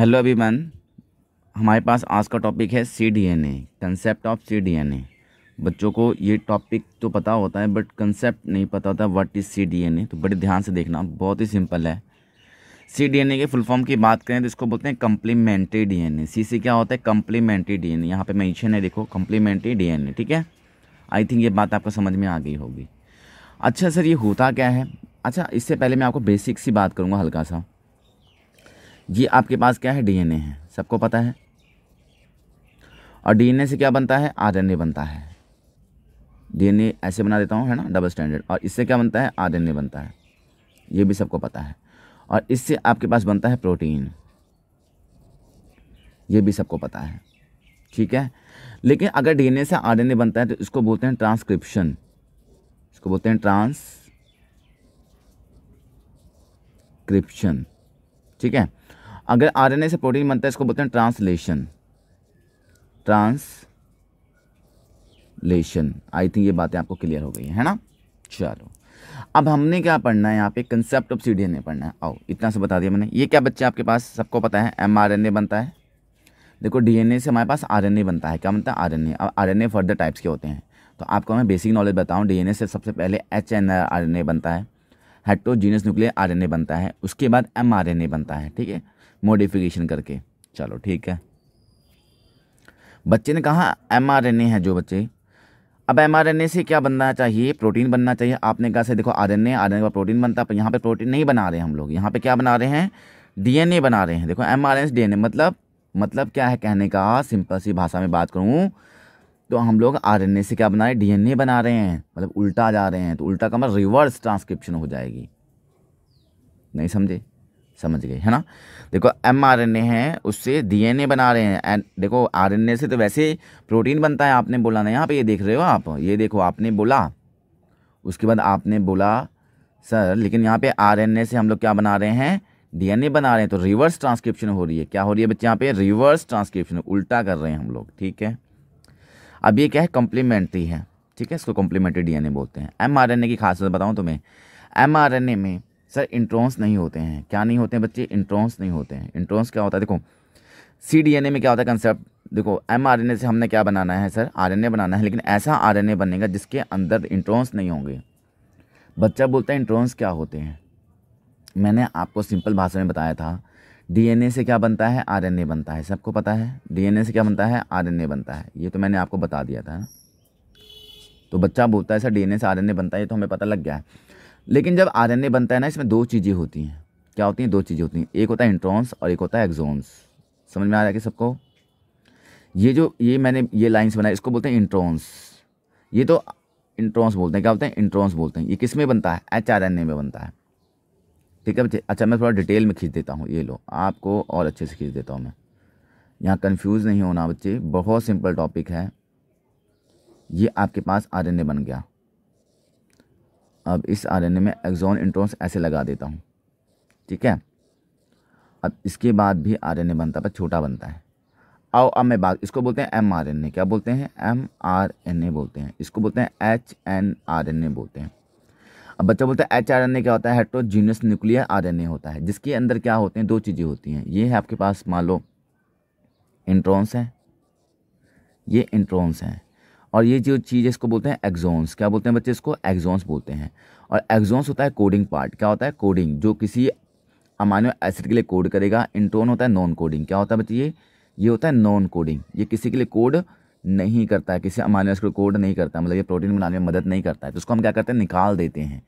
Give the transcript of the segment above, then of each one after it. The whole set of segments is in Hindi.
हेलो अभिमन हमारे पास आज का टॉपिक है C D N A concept of C D N A बच्चों को ये टॉपिक तो पता होता है बट कंसेप्ट नहीं पता होता what is C D N A तो बड़े ध्यान से देखना बहुत ही सिंपल है सी डी एन ए के फुल फॉर्म की बात करें तो इसको बोलते हैं complementary D N A C C क्या होता है कम्प्लीमेंट्री डी एन ए यहाँ पर मैंशन है देखो कम्प्लीमेंट्री डी एन ए ठीक है आई थिंक ये बात आपको समझ में आ गई होगी अच्छा सर ये होता क्या है अच्छा इससे पहले मैं आपको बेसिक सी बात करूँगा हल्का सा ये आपके पास क्या है डीएनए है सबको पता है और डीएनए से क्या बनता है आरएनए बनता है डीएनए ऐसे बना देता हूँ है ना डबल स्टैंडर्ड और इससे क्या बनता है आरएनए बनता है ये भी सबको पता है और इससे आपके पास बनता है प्रोटीन ये भी सबको पता है ठीक है लेकिन अगर डीएनए से आरएनए बनता है तो इसको बोलते हैं ट्रांसक्रिप्शन इसको बोलते हैं ट्रांस क्रिप्शन ठीक है अगर आरएनए से प्रोटीन बनता है इसको बोलते हैं ट्रांसलेशन ट्रांसलेशन आई थिंक ये बातें आपको क्लियर हो गई है ना चलो अब हमने क्या पढ़ना है यहाँ पे concept of C D N A पढ़ना है आओ इतना से बता दिया मैंने ये क्या बच्चे आपके पास सबको पता है एम आर एन ए बनता है देखो डी एन ए से हमारे पास आर एन ए बनता है क्या बनता है आर एन ए अब R N A further types के होते हैं तो आपको मैं बेसिक नॉलेज बताऊँ डी एन ए से सबसे पहले H N R N A बनता है heterogeneous nuclear R N A बनता है उसके बाद एम आर एन ए बनता है ठीक है मोडिफिकेशन करके चलो ठीक है बच्चे ने कहा एम आर एन ए है जो बच्चे अब एम आर एन ए से क्या बनना चाहिए प्रोटीन बनना चाहिए आपने कहा से देखो R N A R N A का प्रोटीन बनता है यहाँ पे प्रोटीन नहीं बना रहे हम लोग यहाँ पे क्या बना रहे हैं डीएनए बना रहे हैं देखो M R N D N A मतलब मतलब क्या है कहने का सिंपल सी भाषा में बात करूँ तो हम लोग आर एन ए से क्या बना रहे हैं ए बना रहे हैं मतलब उल्टा जा रहे हैं तो उल्टा का मतलब रिवर्स ट्रांसक्रिप्शन हो जाएगी नहीं समझे समझ गए है ना देखो एम आर एन ए है उससे डी एन ए बना रहे हैं एंड देखो आर एन ए से तो वैसे प्रोटीन बनता है आपने बोला ना यहाँ पे ये देख रहे हो आप ये देखो आपने बोला उसके बाद आपने बोला सर लेकिन यहाँ पे आर एन ए से हम लोग क्या बना रहे हैं डी एन ए बना रहे हैं तो रिवर्स ट्रांसक्रिप्शन हो रही है क्या हो रही है बच्चे यहाँ पे रिवर्स ट्रांसक्रिप्शन उल्टा कर रहे हैं हम लोग ठीक है अब ये क्या है कॉम्प्लीमेंट्री है ठीक है इसको कॉम्प्लीमेंट्री ए बोलते हैं एम आर एन ए की खासियत बताऊँ तुम्हें एम आर एन ए में सर इंट्रोन्स नहीं होते हैं क्या नहीं होते हैं बच्चे इंट्रोन्स नहीं होते हैं इंट्रोन्स क्या होता है देखो सी डी एन ए में क्या होता है कंसेप्ट देखो एम आर एन ए से हमने क्या बनाना है सर आर एन ए बनाना है लेकिन ऐसा आर एन ए बनेगा जिसके अंदर इंट्रोन्स नहीं होंगे बच्चा बोलता है इंट्रोन्स क्या होते हैं मैंने आपको सिंपल भाषा में बताया था डीएनए से क्या बनता है आरएनए बनता है सबको पता है डीएनए से क्या बनता है आरएनए बनता है ये तो मैंने आपको बता दिया था तो बच्चा बोलता है सर डीएनए से आरएनए बनता है ये तो हमें पता लग गया है लेकिन जब आर बनता है ना इसमें दो चीज़ें होती हैं क्या होती हैं दो चीज़ें होती हैं एक होता है इंट्रॉन्स और एक होता है एग्जोन्स समझ में आ रहा है कि सबको ये जो ये मैंने ये लाइन्स बनाए इसको बोलते हैं इंट्रॉन्स ये तो इंट्रॉन्स बोलते हैं क्या बोलते हैं इंट्रॉन्स बोलते हैं ये किस में बनता है एच आर एन ए में बनता है ठीक है बच्चे अच्छा मैं थोड़ा डिटेल में खींच देता हूँ ये लो आपको और अच्छे से खींच देता हूँ मैं यहाँ कन्फ्यूज़ नहीं होना बच्चे बहुत सिंपल टॉपिक है ये आपके पास आर एन ए बन गया अब इस आरएनए में एक्जॉन इंट्रॉन्स ऐसे लगा देता हूँ ठीक है अब इसके बाद भी आरएनए बनता पर छोटा बनता है आओ अब मैं बात इसको बोलते हैं एम आर एन ए क्या बोलते हैं एम आर एन ए बोलते हैं इसको बोलते हैं H N R N A बोलते हैं अब बच्चा बोलता है एच आर एन ए क्या होता है heterogeneous nuclear R N A होता है जिसके अंदर क्या होते हैं दो चीज़ें होती हैं ये है आपके पास मान लो इंट्रॉन्स हैं ये इंट्रॉन्स हैं और ये जो चीज़ है इसको बोलते हैं एग्जॉन्स क्या बोलते हैं बच्चे इसको एग्जॉन्स बोलते हैं और एग्जॉन्स होता है कोडिंग पार्ट क्या होता है कोडिंग जो किसी अमानो एसिड के लिए कोड करेगा इंट्रोन होता है नॉन कोडिंग क्या होता है बच्चे ये ये होता है नॉन कोडिंग ये किसी के लिए कोड नहीं करता है किसी अमानो एसिड को कोड नहीं करता मतलब ये प्रोटीन बनाने में मदद नहीं करता है तो उसको हम क्या करते हैं निकाल देते हैं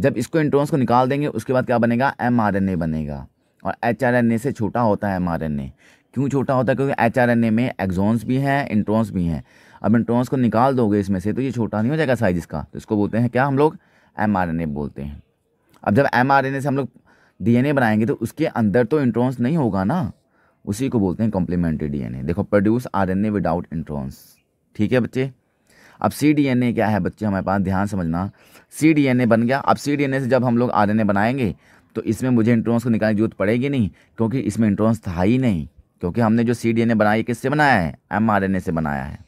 जब इसको इंट्रोन्स को निकाल देंगे उसके बाद क्या बनेगा एम बनेगा और एच से छोटा होता है एम क्यों छोटा होता है क्योंकि एच आर एन ए में एक्जॉन्स भी हैं इंट्रॉन्स भी हैं अब इंट्रॉन्स को निकाल दोगे इसमें से तो ये छोटा नहीं हो जाएगा साइज इसका तो इसको बोलते हैं क्या हम लोग एम आर एन ए बोलते हैं अब जब एम आर एन ए से हम लोग डी एन ए बनाएंगे तो उसके अंदर तो इंट्रॉन्स नहीं होगा ना उसी को बोलते हैं कॉम्प्लीमेंट्री डी एन ए देखो produce R N A without introns ठीक है बच्चे अब सी डी एन ए क्या है बच्चे हमारे पास ध्यान समझना सी डी एन ए बन गया अब सी डी एन ए से जब हम लोग आर एन ए बनाएंगे तो इसमें मुझे इंट्रॉन्स को निकालने की जरूरत पड़ेगी नहीं क्योंकि इसमें इंट्रॉन्स था ही नहीं क्योंकि हमने जो सी डी एन ए बनाई किससे बनाया है एम आर एन ए से बनाया है